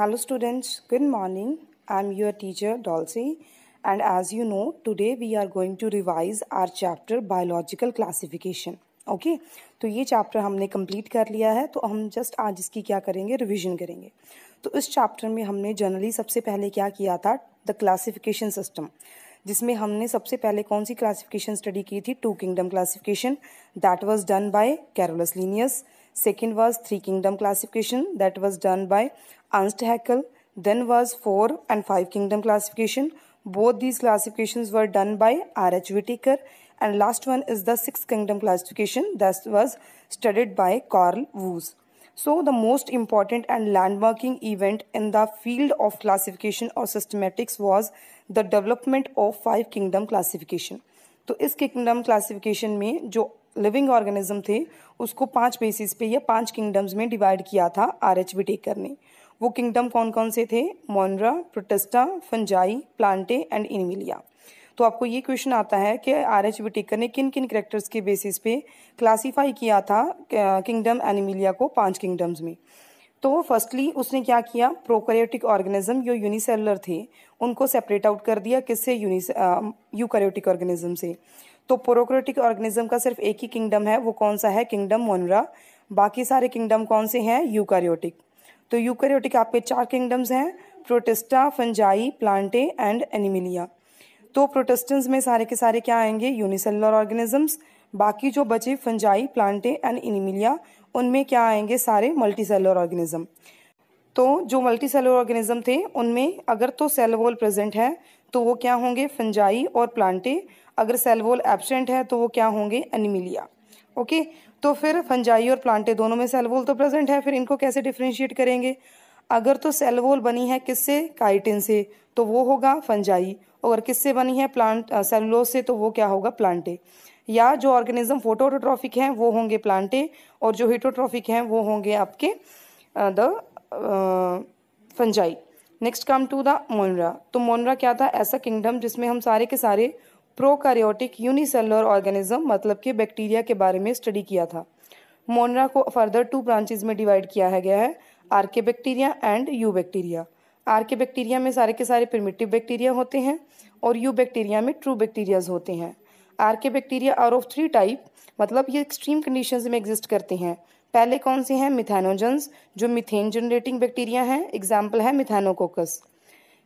Hello students, good morning. I'm your teacher Dolcy and as you know today we are going to revise our chapter biological classification. Okay okay? तो ये chapter हमने complete कर लिया है तो हम just आज इसकी क्या करेंगे रिवीजन करेंगे तो इस चैप्टर में हमने जनरली सबसे पहले क्या किया था द क्लासिफिकेशन सिस्टम जिसमें हमने सबसे पहले कौन सी क्लासिफिकेशन स्टडी की थी two kingdom classification that was done by Carolus Linnaeus Second was Three Kingdom classification that was done by Ernst Haeckel. Then was Four and Five Kingdom classification. Both these classifications were done by R.H. Whitaker. And last one is the Six Kingdom classification that was studied by Carl Woos. So the most important and landmarking event in the field of classification or systematics was the development of Five Kingdom classification. तो इस kingdom classification में जो living organism थे उसको पांच basis पे या पांच किंगडम्स में डिवाइड किया था आर एच टेकर ने वो किंगडम कौन कौन से थे Monera Protista Fungi Plantae and Animalia तो आपको ये क्वेश्चन आता है कि आर एच टेकर ने किन किन करेक्टर्स के बेसिस पे क्लासीफाई किया था किंगडम एनिमिलिया को पांच किंगडम्स में तो फर्स्टली उसने क्या किया प्रोकैरियोटिक ऑर्गेनिज्म जो यूनिसेलुलर थे उनको सेपरेट आउट कर दिया किससे यूकैरियोटिक ऑर्गेनिज्म से तो प्रोकैरियोटिक ऑर्गेनिज्म का सिर्फ एक ही किंगडम है वो कौन सा है किंगडम मोनरा बाकी सारे किंगडम कौन से हैं यूकैरियोटिक तो यूकैरियोटिक आपके चार किंगडम्स हैं Protista Fungi Plantae and Animalia तो प्रोटेस्टेंस में सारे के सारे क्या आएंगे यूनिसेलुलर ऑर्गेनिजम्स बाकी जो बचे फंजाई प्लांटे एंड एनिमिलिया उनमें क्या आएंगे सारे मल्टी सेलर ऑर्गेनिज्म तो जो मल्टी सेलर ऑर्गेनिज्म थे उनमें अगर तो सेल वॉल प्रेजेंट है तो वो क्या होंगे फंजाई और प्लांटे अगर सेल वॉल एबसेंट है तो वो क्या होंगे एनिमिलिया ओके तो फिर फंजाई और प्लांटे दोनों में सेल वॉल तो प्रेजेंट है फिर इनको कैसे डिफ्रेंशिएट करेंगे अगर तो सेल वॉल बनी है किससे काइटिन से तो वो होगा फंजाई अगर किससे बनी है प्लांट सेलुलोज से तो वो क्या होगा प्लांटे या जो ऑर्गेनिज्म फोटोट्रॉफिक हैं वो होंगे प्लांटे और जो हिटोट्रॉफिक हैं वो होंगे आपके the Fungi next come to the Monera तो मोनरा क्या था ऐसा किंगडम जिसमें हम सारे के सारे प्रोकैरियोटिक यूनिसेलुलर ऑर्गेनिज्म मतलब कि बैक्टीरिया के बारे में स्टडी किया था मोनरा को फर्दर टू ब्रांचेज में डिवाइड किया है गया है Archaebacteria and Eubacteria के बैक्टीरिया में सारे के सारे प्रिमिटिव बैक्टीरिया होते हैं और यू बैक्टीरिया में ट्रू बैक्टीरियाज होते हैं आर के bacteria are of three type मतलब ये एक्सट्रीम कंडीशन में एग्जिस्ट करते हैं पहले कौन से हैं मिथेनोजन्स जो मिथेन जनरेटिंग बैक्टीरिया हैं एग्जाम्पल है मिथेनोकोकस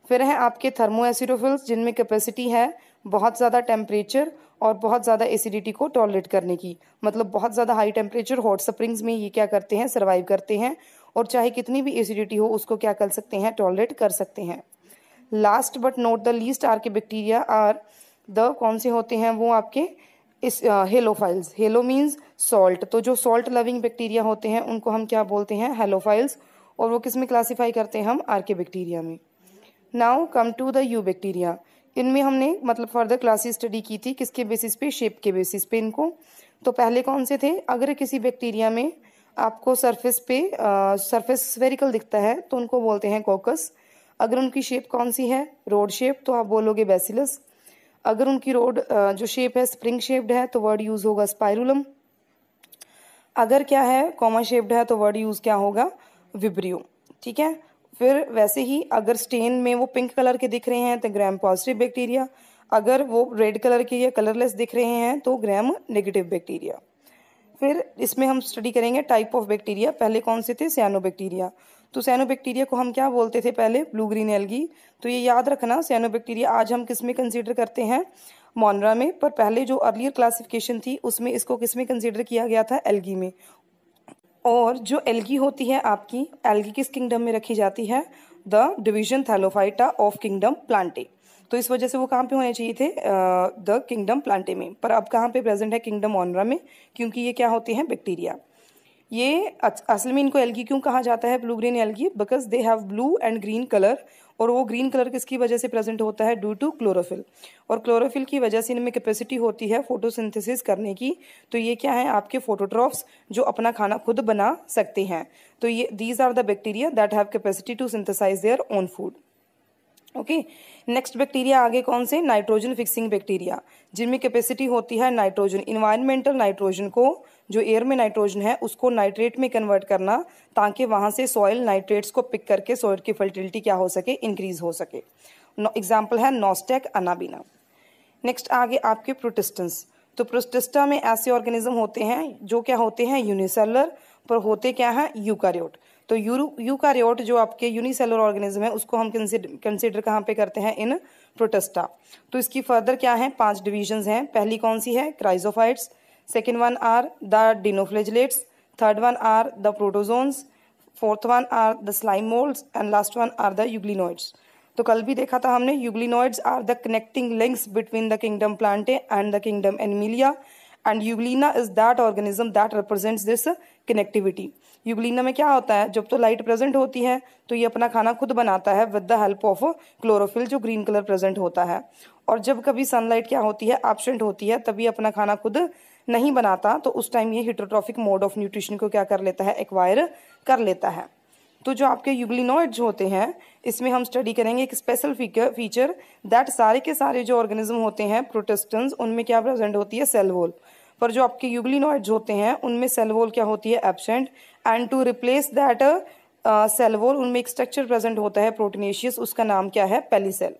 फिर हैं आपके थर्मो एसिडोफिल्स जिनमें कैपेसिटी है बहुत ज़्यादा टेम्परेचर और बहुत ज़्यादा एसिडिटी को टॉलरेट करने की मतलब बहुत ज़्यादा हाई टेम्परेचर हॉट स्प्रिंग्स में ये क्या करते हैं सर्वाइव करते हैं और चाहे कितनी भी एसिडिटी हो उसको क्या कर सकते हैं टॉलरेट कर सकते हैं last but not the least के बैक्टीरिया आर द कौन से होते हैं वो आपके इस हेलोफाइल्स हेलो मीन्स सॉल्ट तो जो सॉल्ट लविंग बैक्टीरिया होते हैं उनको हम क्या बोलते हैं हेलोफाइल्स और वो किस में क्लासीफाई करते हैं हम आर के बैक्टीरिया में now come to the eubacteria इनमें हमने मतलब फर्दर क्लासेस स्टडी की थी किसके बेसिस पे शेप के बेसिस पे इनको तो पहले कौन से थे अगर किसी बैक्टीरिया में आपको सरफेस पे सरफेस स्फेरिकल दिखता है तो उनको बोलते हैं कॉकस अगर उनकी शेप कौन सी है रोड शेप तो आप बोलोगे बेसिलस अगर उनकी रोड जो शेप है स्प्रिंग शेप्ड है तो वर्ड यूज़ होगा स्पायरुलम अगर क्या है कॉमा शेप्ड है तो वर्ड यूज़ क्या होगा विब्रियो ठीक है फिर वैसे ही अगर स्टेन में वो पिंक कलर के दिख रहे हैं तो ग्रैम पॉजिटिव बैक्टीरिया अगर वो रेड कलर के या कलरलेस दिख रहे हैं तो ग्रैम नेगेटिव बैक्टीरिया फिर इसमें हम स्टडी करेंगे टाइप ऑफ बैक्टीरिया पहले कौन से थे सैनो बैक्टीरिया तो सैनो बैक्टीरिया को हम क्या बोलते थे पहले ब्लू ग्रीन एलगी तो ये याद रखना सैनो बैक्टीरिया आज हम किस में कंसिडर करते हैं मॉनरा में पर पहले जो अर्लियर क्लासिफिकेशन थी उसमें इसको किस में कंसिडर किया गया था एलगी में और जो एलगी होती है आपकी एलगी किस किंगडम में रखी जाती है the division thallophyta of kingdom plantae तो इस वजह से वो कहाँ पे होने चाहिए थे द किंगडम प्लांटे में पर अब कहाँ पे प्रेजेंट है किंगडम ऑनरा में क्योंकि ये क्या होते हैं बैक्टीरिया ये असल में इनको एल्गी क्यों कहा जाता है blue green algae because they have blue and green colour और वो ग्रीन कलर किसकी वजह से प्रेजेंट होता है ड्यू टू क्लोरोफिल और क्लोरोफिल की वजह से इनमें कैपेसिटी होती है फोटोसिंथेसिस करने की तो ये क्या है आपके फोटोट्रॉफ्स जो अपना खाना खुद बना सकते हैं तो ये these are the bacteria that have capacity to synthesize their own food okay next bacteria आगे कौन से नाइट्रोजन फिक्सिंग बैक्टीरिया जिनमें कैपेसिटी होती है नाइट्रोजन इन्वायरमेंटल नाइट्रोजन को जो एयर में नाइट्रोजन है उसको नाइट्रेट में कन्वर्ट करना ताकि वहाँ से सॉयल नाइट्रेट्स को पिक करके सॉयल की फर्टिलिटी क्या हो सके इंक्रीज हो सके एग्जाम्पल है नॉस्टेक अनाबीना नेक्स्ट आगे आपके प्रोटिस्टेंस तो प्रोस्टिस्टा में ऐसे ऑर्गेनिज्म होते हैं जो क्या होते हैं यूनिसेलर पर होते क्या हैं यूकारियोट तो यू यूकारियोट जो आपके यूनिसेलर ऑर्गेनिज्म है उसको हम कंसिडर कहाँ पे करते हैं इन प्रोटेस्टा तो इसकी फर्दर क्या है पांच डिविजन्स हैं पहली कौन सी है chrysophytes second one are the dinoflagellates third one are the protozoans fourth one are the slime moulds and last one are the euglenoids तो कल भी देखा था हमने euglenoids are the connecting links between the kingdom plantae and the kingdom animalia and euglena is that organism that represents this connectivity euglena में क्या होता है जब तो लाइट प्रेजेंट होती है तो ये अपना खाना खुद बनाता है with the help of chlorophyll जो ग्रीन कलर प्रेजेंट होता है और जब कभी सनलाइट क्या होती है एबसेंट होती है तभी अपना खाना खुद नहीं बनाता तो उस टाइम ये हिटोट्रॉफिक मोड ऑफ न्यूट्रिशन को क्या कर लेता है एक्वायर कर लेता है तो जो आपके यूग्लिनोइड्स होते हैं इसमें हम स्टडी करेंगे एक स्पेशल फीचर दैट सारे के सारे जो ऑर्गेनिज्म होते हैं प्रोटेस्टेंट्स उनमें क्या प्रेजेंट होती है सेल वॉल पर जो आपके यूग्लिनॉइड्स होते हैं उनमें सेलवोल क्या होती है absent and to replace that cell wall उनमें एक स्ट्रक्चर प्रेजेंट होता है प्रोटीनेशियस उसका नाम क्या है पेलीसेल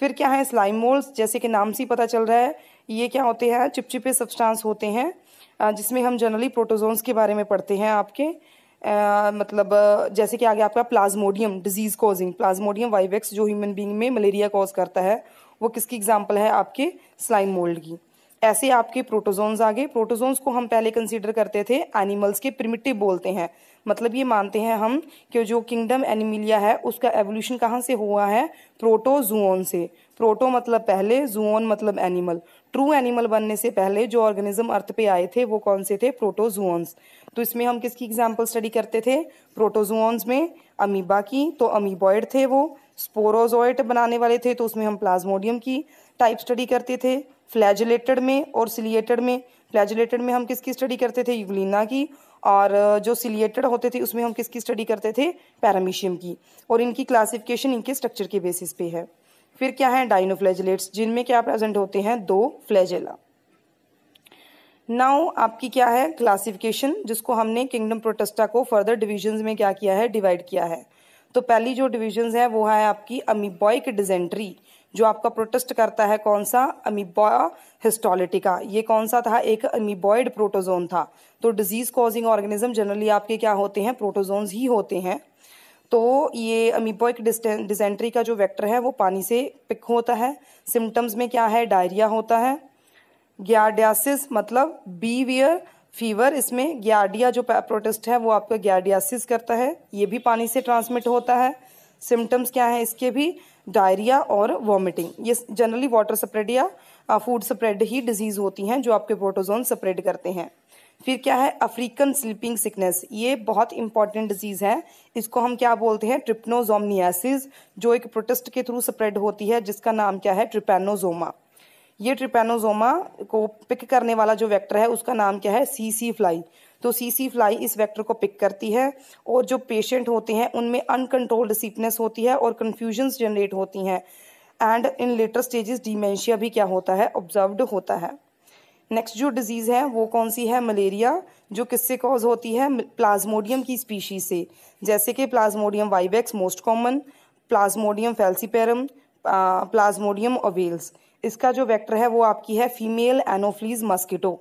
फिर क्या है स्लाइम मोल्स जैसे कि नाम से ही पता चल रहा है ये क्या होते हैं चिपचिपे सब्सटांस होते हैं uh, जिसमें हम जनरली प्रोटोजोन्स के बारे में पढ़ते हैं आपके आ, uh, मतलब uh, जैसे कि आगे आपका plasmodium disease causing plasmodium vivax जो ह्यूमन बींग में मलेरिया कॉज करता है वो किसकी एग्जाम्पल है आपके स्लाइम मोल्ड की ऐसे आपके प्रोटोजोन्स आ गए प्रोटोजोन्स को हम पहले कंसीडर करते थे एनिमल्स के प्रिमिटिव बोलते हैं मतलब ये मानते हैं हम कि जो किंगडम एनिमिलिया है उसका एवोल्यूशन कहाँ से हुआ है प्रोटोजोन से प्रोटो मतलब पहले जुओन मतलब एनिमल ट्रू एनिमल बनने से पहले जो ऑर्गेनिज्म अर्थ पे आए थे वो कौन से थे प्रोटोजुओन्स तो इसमें हम किसकी एग्जाम्पल स्टडी करते थे प्रोटोजुओन्स में अमीबा की तो अमीबॉयड थे वो स्पोरोजोइट बनाने वाले थे तो उसमें हम प्लाज्मोडियम की टाइप स्टडी करते थे फ्लैजुलेटेड में और सिलिएटेड में फ्लैजुलेटेड में हम किसकी स्टडी करते थे यूगलिना की और जो सिलिएटेड होते थे उसमें हम किसकी स्टडी करते थे पैरामीशियम की और इनकी क्लासिफिकेशन इनके स्ट्रक्चर के बेसिस पे है फिर क्या है डाइनोफ्लैजिलेट्स जिनमें क्या प्रेजेंट होते हैं दो फ्लैजेला नाउ आपकी क्या है क्लासिफिकेशन जिसको हमने किंगडम प्रोटेस्टा को फर्दर डिविजन्स में क्या किया है डिवाइड किया है तो पहली जो डिविजन्स है वो है आपकी अमीबॉइक डिजेंट्री जो आपका प्रोटेस्ट करता है कौन सा अमीबॉय हिस्टोलिटिका ये कौन सा था एक अमीबॉयड प्रोटोजोन था तो डिजीज कॉजिंग ऑर्गेनिज्म जनरली आपके क्या होते हैं प्रोटोजोन्स ही होते हैं तो ये अमीबॉयक डिजेंट्री का जो वेक्टर है वो पानी से पिक होता है सिम्टम्स में क्या है डायरिया होता है ग्यारडियासिस मतलब बीवियर फीवर इसमें ग्यारडिया जो प्रोटेस्ट है वो आपका ग्यारडियासिस करता है ये भी पानी से ट्रांसमिट होता है सिम्टम्स क्या है इसके भी डायरिया और वॉमिटिंग ये जनरली वाटर स्प्रेड या फूड स्प्रेड ही डिजीज होती हैं जो आपके प्रोटोजोन स्प्रेड करते हैं फिर क्या है अफ्रीकन स्लीपिंग सिकनेस ये बहुत इंपॉर्टेंट डिजीज है इसको हम क्या बोलते हैं ट्रिप्नोजोमनियासिस जो एक प्रोटेस्ट के थ्रू स्प्रेड होती है जिसका नाम क्या है ट्रिपेनोजोमा ये ट्रिपेनोजोमा को पिक करने वाला जो वेक्टर है उसका नाम क्या है सी सी फ्लाई तो सीसी फ्लाई इस वेक्टर को पिक करती है और जो पेशेंट होते हैं उनमें अनकंट्रोल्ड सीपनेस होती है और कन्फ्यूजन्स जनरेट होती हैं and in later stages dementia भी क्या होता है ऑब्जर्व्ड होता है नेक्स्ट जो डिजीज़ है वो कौन सी है मलेरिया जो किससे कॉज होती है प्लाज्मोडियम की स्पीशीज से जैसे कि plasmodium vivax most common plasmodium falciparum plasmodium ovale इसका जो वेक्टर है वो आपकी है फीमेल एनोफ्लीज मस्किटो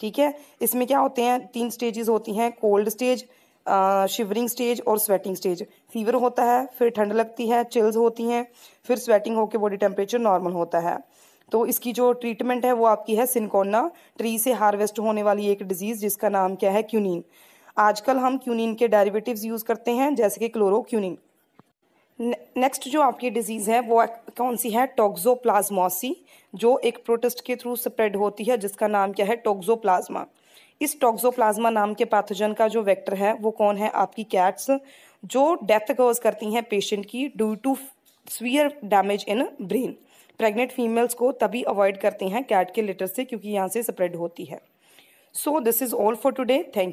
ठीक है इसमें क्या होते हैं तीन स्टेजेस होती हैं कोल्ड स्टेज शिवरिंग स्टेज और स्वेटिंग स्टेज फीवर होता है फिर ठंड लगती है चिल्स होती हैं फिर स्वेटिंग होकर बॉडी टेम्परेचर नॉर्मल होता है तो इसकी जो ट्रीटमेंट है वो आपकी है सिनकोना ट्री से हार्वेस्ट होने वाली एक डिजीज़ जिसका नाम क्या है क्यूनिन आजकल हम क्यूनिन के डेरिवेटिव्स यूज़ करते हैं जैसे कि क्लोरोक्यूनिन नेक्स्ट जो आपकी डिजीज़ है वो कौन सी है टोक्जोप्लाज्मोसी जो एक प्रोटेस्ट के थ्रू स्प्रेड होती है जिसका नाम क्या है टोक्जोप्लाज्मा इस टोक्जोप्लाज्मा नाम के पैथोजन का जो वेक्टर है वो कौन है आपकी कैट्स जो डेथ कॉज करती हैं पेशेंट की due to severe damage in brain pregnant females को तभी अवॉइड करते हैं कैट के लेटर से क्योंकि यहाँ से स्प्रेड होती है so this is all for today thank